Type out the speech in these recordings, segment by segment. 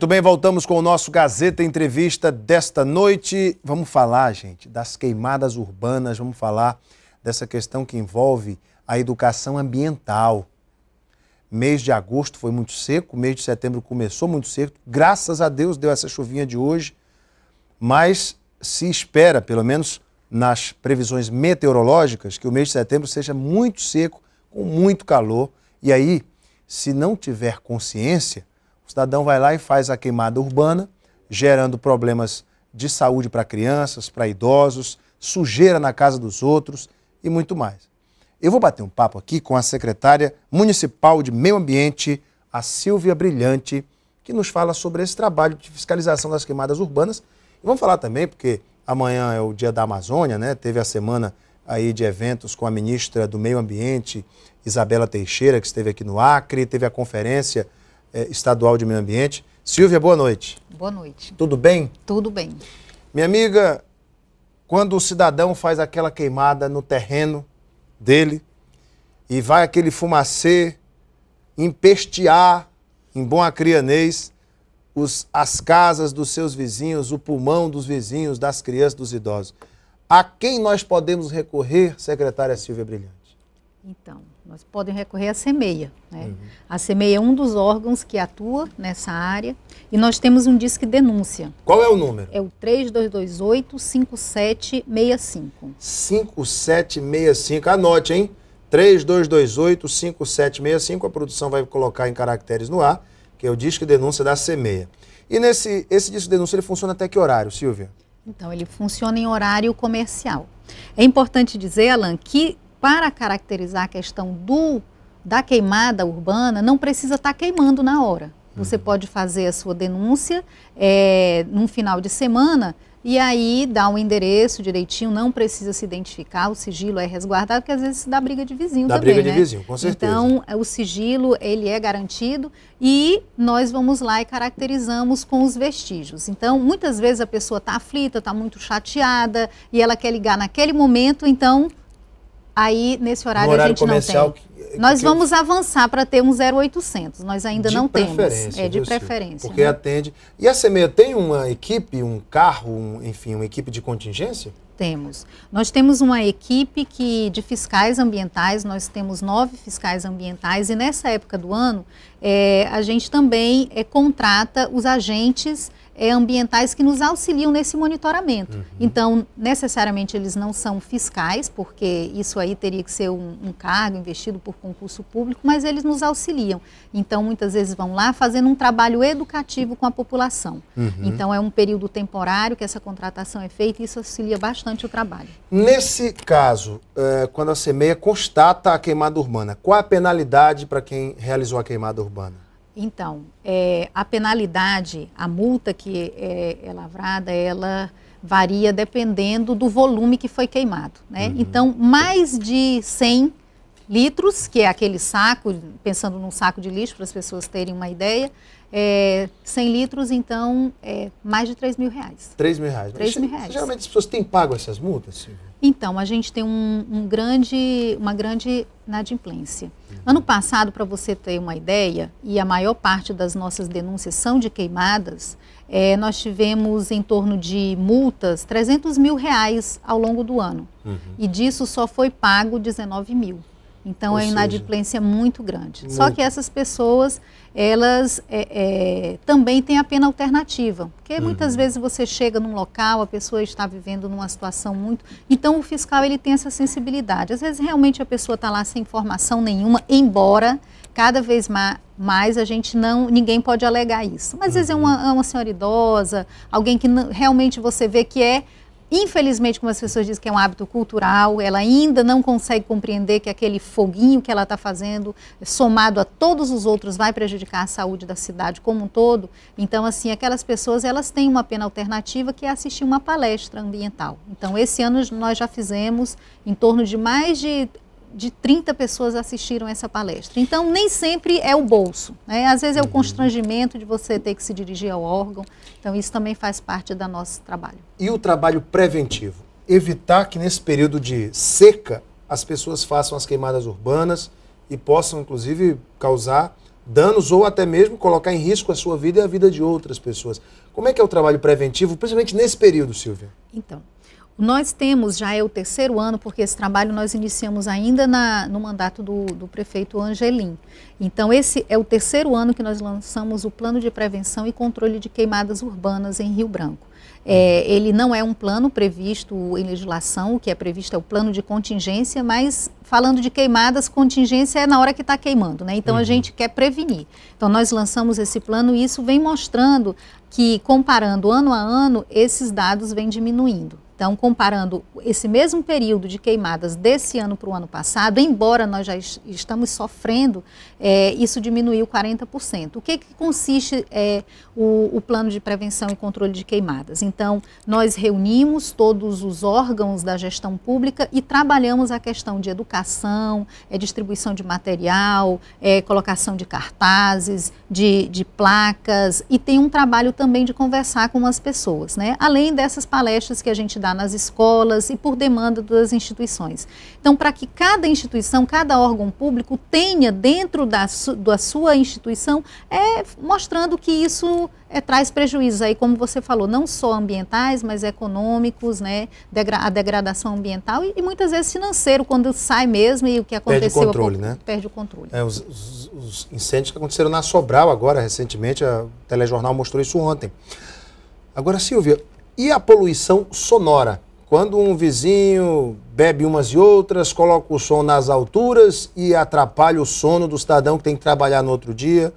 Muito bem, voltamos com o nosso Gazeta Entrevista desta noite. Vamos falar, gente, das queimadas urbanas, vamos falar dessa questão que envolve a educação ambiental. Mês de agosto foi muito seco, mês de setembro começou muito seco. Graças a Deus deu essa chuvinha de hoje, mas se espera, pelo menos nas previsões meteorológicas, que o mês de setembro seja muito seco, com muito calor. E aí, se não tiver consciência, o cidadão vai lá e faz a queimada urbana, gerando problemas de saúde para crianças, para idosos, sujeira na casa dos outros e muito mais. Eu vou bater um papo aqui com a secretária municipal de Meio Ambiente, a Silvia Brilhante, que nos fala sobre esse trabalho de fiscalização das queimadas urbanas. E vamos falar também, porque amanhã é o Dia da Amazônia, né? Teve a semana aí de eventos com a ministra do Meio Ambiente, Isabela Teixeira, que esteve aqui no Acre, teve a conferência é, estadual de Meio Ambiente. Silvia, boa noite. Boa noite. Tudo bem? Tudo bem. Minha amiga, quando o cidadão faz aquela queimada no terreno dele e vai aquele fumacê empestear, em bom acrianês, os, as casas dos seus vizinhos, o pulmão dos vizinhos, das crianças, dos idosos. A quem nós podemos recorrer, secretária Silvia Brilhante? Então, nós podem recorrer à SEMEIA. Né? Uhum. A SEMEIA é um dos órgãos que atua nessa área e nós temos um disque denúncia. Qual é o número? É o 3228-5765. 5765. Anote, hein? 3228-5765. A produção vai colocar em caracteres no ar, que é o disque denúncia da SEMEIA. E nesse, esse disque denúncia ele funciona até que horário, Silvia? Então, ele funciona em horário comercial. É importante dizer, Alan, que para caracterizar a questão do, da queimada urbana, não precisa estar tá queimando na hora. Você uhum. pode fazer a sua denúncia é, num final de semana e aí dá o um endereço direitinho, não precisa se identificar, o sigilo é resguardado, porque às vezes dá briga de vizinho dá também, briga né? de vizinho, com certeza. Então, é, o sigilo, ele é garantido e nós vamos lá e caracterizamos com os vestígios. Então, muitas vezes a pessoa está aflita, está muito chateada e ela quer ligar naquele momento, então Aí, nesse horário, horário a gente comercial, não tem. Que, Nós vamos eu... avançar para ter um 0800. Nós ainda de não temos. É de preferência. Porque né? atende. E a Semeia tem uma equipe, um carro, um, enfim, uma equipe de contingência? Temos. Nós temos uma equipe que de fiscais ambientais, nós temos nove fiscais ambientais e nessa época do ano é, a gente também é, contrata os agentes é, ambientais que nos auxiliam nesse monitoramento. Uhum. Então, necessariamente eles não são fiscais, porque isso aí teria que ser um, um, cargo investido por concurso público, mas eles nos auxiliam. Então, muitas vezes vão lá fazendo um trabalho educativo com a população. Uhum. Então, é um período temporário que essa contratação é feita e isso auxilia bastante o trabalho. Nesse caso, é, quando a CEMEIA constata a queimada urbana, qual a penalidade para quem realizou a queimada urbana? Então, é, a penalidade, a multa que é, é, lavrada, ela varia dependendo do volume que foi queimado. Né? Uhum. Então, mais de 100 litros, que é aquele saco, pensando num saco de lixo, para as pessoas terem uma ideia, é, 100 litros, então, é, mais de 3 mil reais. 3 mil reais. 3 mil reais. Geralmente as pessoas têm pago essas multas, Silvia? Então, a gente tem um, um grande, uma grande inadimplência. Uhum. Ano passado, para você ter uma ideia, e a maior parte das nossas denúncias são de queimadas, é, nós tivemos em torno de multas 300 mil reais ao longo do ano. Uhum. E disso só foi pago 19 mil. Então Ou é inadimplência seja, muito grande. Muito. Só que essas pessoas, elas é, é, também têm a pena alternativa. Porque uhum. muitas vezes você chega num local, a pessoa está vivendo numa situação muito. Então o fiscal ele tem essa sensibilidade. Às vezes realmente a pessoa está lá sem informação nenhuma, embora cada vez mais a gente não, ninguém pode alegar isso. Mas às vezes é uhum. uma, é uma senhora idosa, alguém que não, realmente você vê que é Infelizmente, como as pessoas dizem que é um hábito cultural, ela ainda não consegue compreender que aquele foguinho que ela está fazendo, somado a todos os outros, vai prejudicar a saúde da cidade como um todo. Então, assim, aquelas pessoas elas têm uma pena alternativa que é assistir uma palestra ambiental. Então, esse ano nós já fizemos em torno de mais de de 30 pessoas assistiram essa palestra. Então, nem sempre é o bolso. Né? Às vezes é o uhum. constrangimento de você ter que se dirigir ao órgão. Então, isso também faz parte do nosso trabalho. E o trabalho preventivo? Evitar que nesse período de seca as pessoas façam as queimadas urbanas e possam, inclusive, causar danos ou até mesmo colocar em risco a sua vida e a vida de outras pessoas. Como é que é o trabalho preventivo, principalmente nesse período, Silvia? Então, nós temos, já é o terceiro ano, porque esse trabalho nós iniciamos ainda na, no mandato do, do prefeito Angelim. Então, esse é o terceiro ano que nós lançamos o Plano de Prevenção e Controle de Queimadas Urbanas em Rio Branco. É, ele não é um plano previsto em legislação, o que é previsto é o plano de contingência, mas falando de queimadas, contingência é na hora que está queimando, né? Então uhum. a gente quer prevenir. Então nós lançamos esse plano e isso vem mostrando que comparando ano a ano, esses dados vêm diminuindo. Então, comparando esse mesmo período de queimadas desse ano para o ano passado, embora nós já estamos sofrendo, é, isso diminuiu 40%. O que, que consiste é, o, o, plano de prevenção e controle de queimadas? Então, nós reunimos todos os órgãos da gestão pública e trabalhamos a questão de educação, é, distribuição de material, é, colocação de cartazes, de, de placas, e tem um trabalho também de conversar com as pessoas, né? Além dessas palestras que a gente dá nas escolas e por demanda das instituições. Então, para que cada instituição, cada órgão público tenha dentro da, su da sua instituição, é mostrando que isso é, traz prejuízos aí, como você falou, não só ambientais, mas econômicos, né? Degra a degradação ambiental e, e, muitas vezes financeiro, quando sai mesmo e o que aconteceu... Perde o controle, né? Perde o controle. É, os, os, os, incêndios que aconteceram na Sobral agora, recentemente, a, o telejornal mostrou isso ontem. Agora, Silvia, e a poluição sonora? Quando um vizinho bebe umas e outras, coloca o som nas alturas e atrapalha o sono do cidadão que tem que trabalhar no outro dia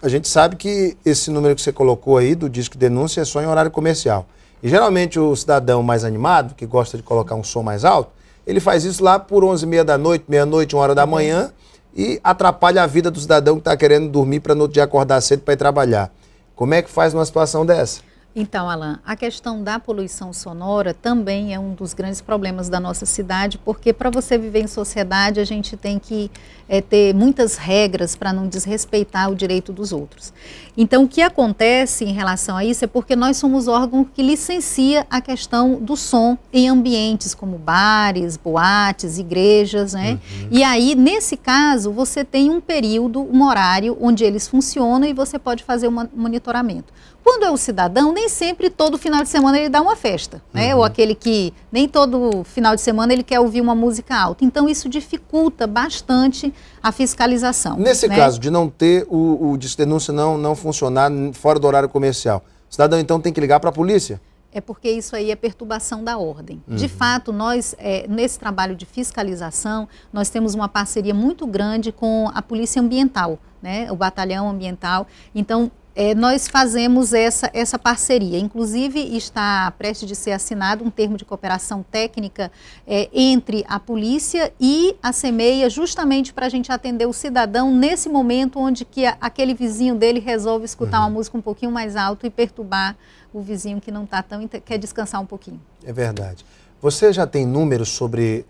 a gente sabe que esse número que você colocou aí do disco de denúncia é só em horário comercial. E geralmente o cidadão mais animado, que gosta de colocar um som mais alto, ele faz isso lá por 11h30 da noite, meia-noite, uma hora da manhã, e atrapalha a vida do cidadão que está querendo dormir para no outro dia acordar cedo para ir trabalhar. Como é que faz numa situação dessa? Então, Alan, a questão da poluição sonora também é um dos grandes problemas da nossa cidade, porque para você viver em sociedade a gente tem que é, ter muitas regras para não desrespeitar o direito dos outros. Então, o que acontece em relação a isso é porque nós somos órgão que licencia a questão do som em ambientes como bares, boates, igrejas, né? Uhum. E aí, nesse caso, você tem um período, um horário onde eles funcionam e você pode fazer um monitoramento. Quando é o cidadão, nem sempre todo final de semana ele dá uma festa, né? Uhum. Ou aquele que nem todo final de semana ele quer ouvir uma música alta. Então, isso dificulta bastante a fiscalização. Nesse né? caso de não ter o, o denúncia não, não funcionar fora do horário comercial, o cidadão então tem que ligar para a polícia? É porque isso aí é perturbação da ordem. Uhum. De fato, nós, é, nesse trabalho de fiscalização, nós temos uma parceria muito grande com a Polícia Ambiental, né, o Batalhão Ambiental. Então, é, nós fazemos essa, essa parceria. Inclusive, está prestes de ser assinado um termo de cooperação técnica é, entre a polícia e a SEMEIA, justamente para a gente atender o cidadão nesse momento onde que a, aquele vizinho dele resolve escutar uhum. uma música um pouquinho mais alto e perturbar o vizinho que não está tão quer descansar um pouquinho. É verdade. Você já tem números sobre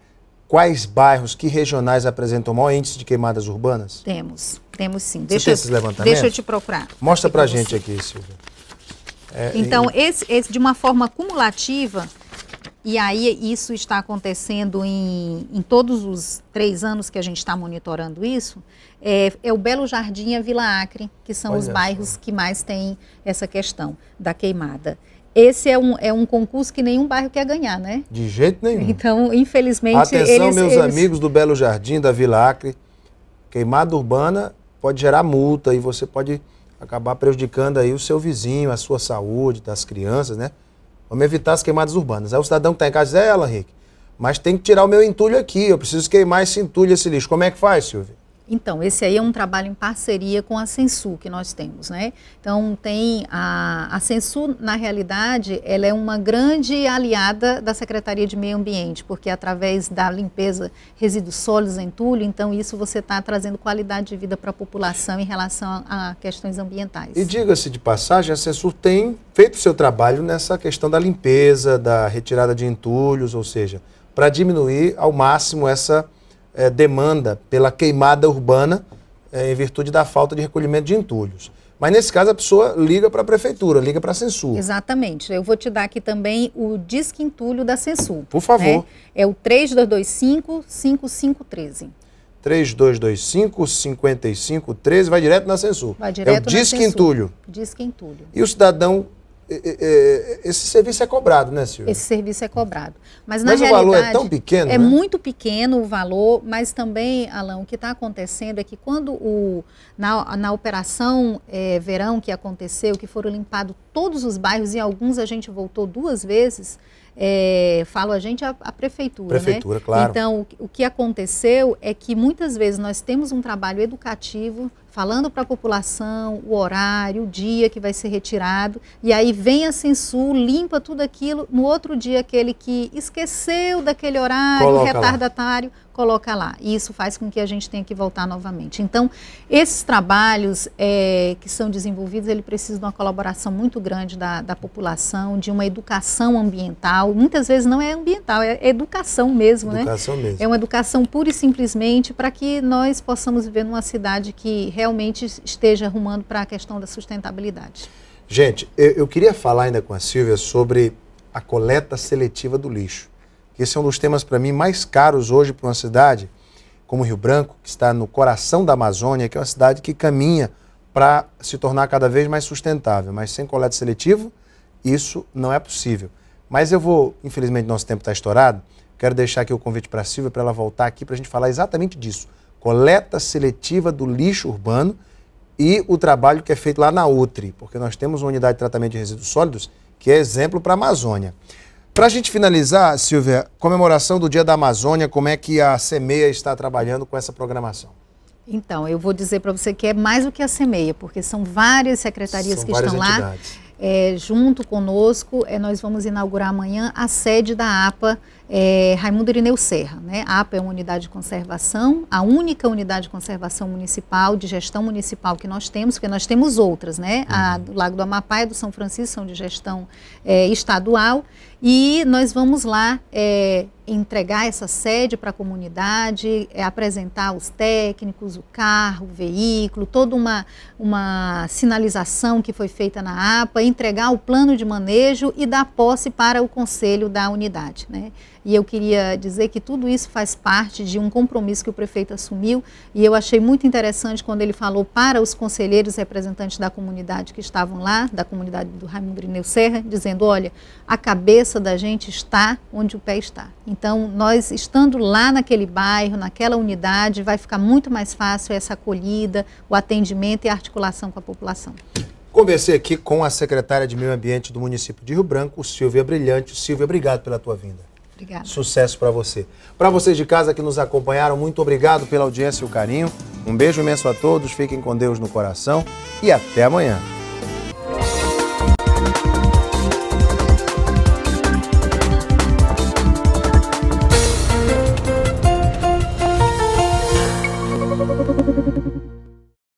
quais bairros, que regionais apresentam maior índice de queimadas urbanas? Temos. Temos sim. Deixa, eu, deixa eu te procurar. Mostra para a gente aqui, Silvia. É, então, e... esse, esse, de uma forma cumulativa, e aí isso está acontecendo em, em todos os três anos que a gente está monitorando isso, é, é, o Belo Jardim e a Vila Acre, que são Olha os bairros que mais têm essa questão da queimada. Esse é um, é um concurso que nenhum bairro quer ganhar, né? De jeito nenhum. Então, infelizmente... Atenção, eles, meus eles... amigos do Belo Jardim, da Vila Acre, queimada urbana pode gerar multa e você pode acabar prejudicando aí o seu vizinho, a sua saúde, das crianças, né? Vamos evitar as queimadas urbanas. Aí o cidadão que está em casa diz, é ela, Henrique, mas tem que tirar o meu entulho aqui, eu preciso queimar esse entulho, esse lixo. Como é que faz, Silvio? Então, esse aí é um trabalho em parceria com a Sensu que nós temos, né? Então, tem a, a Sensu, na realidade, ela é uma grande aliada da Secretaria de Meio Ambiente, porque através da limpeza resíduos sólidos entulho, então isso você está trazendo qualidade de vida para a população em relação a, a questões ambientais. E diga-se de passagem, a Sensu tem feito o seu trabalho nessa questão da limpeza, da retirada de entulhos, ou seja, para diminuir ao máximo essa é, demanda pela queimada urbana é, em virtude da falta de recolhimento de entulhos. Mas nesse caso a pessoa liga para a prefeitura, liga para a Censur. Exatamente. Eu vou te dar aqui também o disque entulho da Censur. Por favor. Né? É o 3225 5513. 3225 5513 vai direto na Censur. Vai direto é o na disque entulho. Disque entulho. E o cidadão esse serviço é cobrado, né, Silvia? Esse serviço é cobrado. Mas, na mas realidade, o valor é tão pequeno. É né? muito pequeno o valor, mas também, Alain, o que está acontecendo é que quando o, na, na operação é, verão que aconteceu, que foram limpados todos os bairros, em alguns a gente voltou duas vezes. É, falo a gente, a, a prefeitura. Né? Prefeitura, né? claro. Então, o, o que aconteceu é que muitas vezes nós temos um trabalho educativo, falando para a população o horário, o dia que vai ser retirado, e aí vem a censura, limpa tudo aquilo. No outro dia, aquele que esqueceu daquele horário, Coloca retardatário, lá coloca lá. E isso faz com que a gente tenha que voltar novamente. Então, esses trabalhos é, que são desenvolvidos, ele precisa de uma colaboração muito grande da, da população, de uma educação ambiental. Muitas vezes não é ambiental, é educação mesmo, né? educação né? Mesmo. É uma educação pura e simplesmente para que nós possamos viver numa cidade que realmente esteja arrumando para a questão da sustentabilidade. Gente, eu, eu queria falar ainda com a Silvia sobre a coleta seletiva do lixo. Esse é um dos temas para mim mais caros hoje para uma cidade como Rio Branco, que está no coração da Amazônia, que é uma cidade que caminha para se tornar cada vez mais sustentável. Mas sem coleta seletivo, isso não é possível. Mas eu vou, infelizmente, nosso tempo está estourado. Quero deixar aqui o convite para a Silvia para ela voltar aqui para a gente falar exatamente disso. Coleta seletiva do lixo urbano e o trabalho que é feito lá na UTRI, porque nós temos uma unidade de tratamento de resíduos sólidos que é exemplo para a Amazônia. Para a gente finalizar, Silvia, comemoração do Dia da Amazônia, como é que a Semeia está trabalhando com essa programação? Então, eu vou dizer para você que é mais do que a Semeia, porque são várias secretarias são que várias estão entidades. lá. É, junto conosco, é, nós vamos inaugurar amanhã a sede da APA é, Raimundo Irineu Serra. Né? A APA é uma unidade de conservação, a única unidade de conservação municipal, de gestão municipal que nós temos, porque nós temos outras, né? A uhum. do Lago do Amapá e do São Francisco são de gestão é, estadual. E nós vamos lá é, entregar essa sede para a comunidade, é, apresentar os técnicos, o carro, o veículo, toda uma, uma sinalização que foi feita na APA, entregar o plano de manejo e dar posse para o conselho da unidade. Né? E eu queria dizer que tudo isso faz parte de um compromisso que o prefeito assumiu. E eu achei muito interessante quando ele falou para os conselheiros representantes da comunidade que estavam lá, da comunidade do Raimundo Irineu Serra, dizendo: olha, a cabeça da gente está onde o pé está. Então, nós estando lá naquele bairro, naquela unidade, vai ficar muito mais fácil essa acolhida, o atendimento e a articulação com a população. Conversei aqui com a secretária de Meio Ambiente do município de Rio Branco, Silvia Brilhante. Silvia, obrigado pela tua vinda. Obrigada. Sucesso para você. Para vocês de casa que nos acompanharam, muito obrigado pela audiência e o carinho. Um beijo imenso a todos, fiquem com Deus no coração e até amanhã.